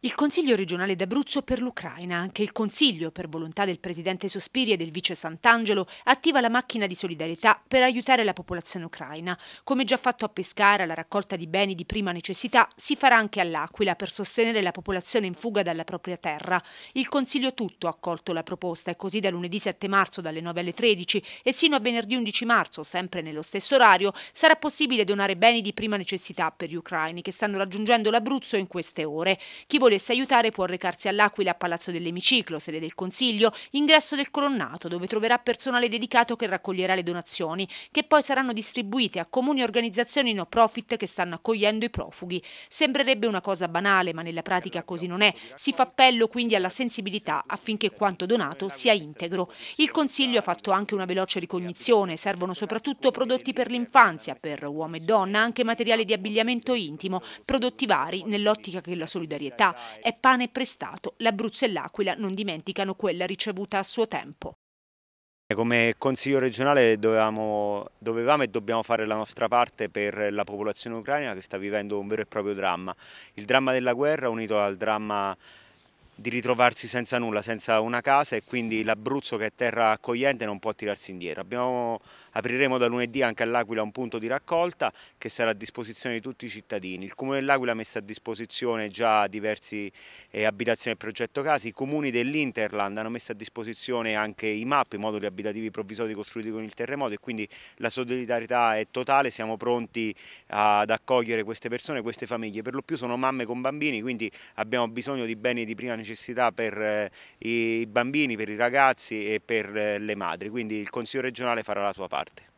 Il Consiglio regionale d'Abruzzo per l'Ucraina, anche il Consiglio, per volontà del Presidente Sospiri e del Vice Sant'Angelo, attiva la macchina di solidarietà per aiutare la popolazione ucraina. Come già fatto a Pescara, la raccolta di beni di prima necessità si farà anche all'Aquila per sostenere la popolazione in fuga dalla propria terra. Il Consiglio tutto ha accolto la proposta e così da lunedì 7 marzo dalle 9 alle 13 e sino a venerdì 11 marzo, sempre nello stesso orario, sarà possibile donare beni di prima necessità per gli ucraini che stanno raggiungendo l'Abruzzo in queste ore. Chi volesse aiutare può recarsi all'Aquila a Palazzo dell'Emiciclo, sede del Consiglio, ingresso del Colonnato, dove troverà personale dedicato che raccoglierà le donazioni, che poi saranno distribuite a comuni e organizzazioni no profit che stanno accogliendo i profughi. Sembrerebbe una cosa banale, ma nella pratica così non è. Si fa appello quindi alla sensibilità affinché quanto donato sia integro. Il Consiglio ha fatto anche una veloce ricognizione, servono soprattutto prodotti per l'infanzia, per uomo e donna, anche materiali di abbigliamento intimo, prodotti vari nell'ottica che la solidarietà è pane prestato. L'Abruzzo e l'Aquila non dimenticano quella ricevuta a suo tempo. Come Consiglio regionale dovevamo, dovevamo, e dobbiamo fare la nostra parte per la popolazione ucraina che sta vivendo un vero e proprio dramma. Il dramma della guerra unito al dramma di ritrovarsi senza nulla, senza una casa e quindi l'Abruzzo che è terra accogliente non può tirarsi indietro. Abbiamo, apriremo da lunedì anche all'Aquila un punto di raccolta che sarà a disposizione di tutti i cittadini. Il Comune dell'Aquila ha messo a disposizione già diverse eh, abitazioni del progetto casi, i comuni dell'Interland hanno messo a disposizione anche i MAP, i moduli abitativi provvisori costruiti con il terremoto e quindi la solidarietà è totale, siamo pronti ad accogliere queste persone, queste famiglie. Per lo più sono mamme con bambini, quindi abbiamo bisogno di beni di prima necessità necessità per eh, i bambini, per i ragazzi e per eh, le madri, quindi il Consiglio regionale farà la sua parte.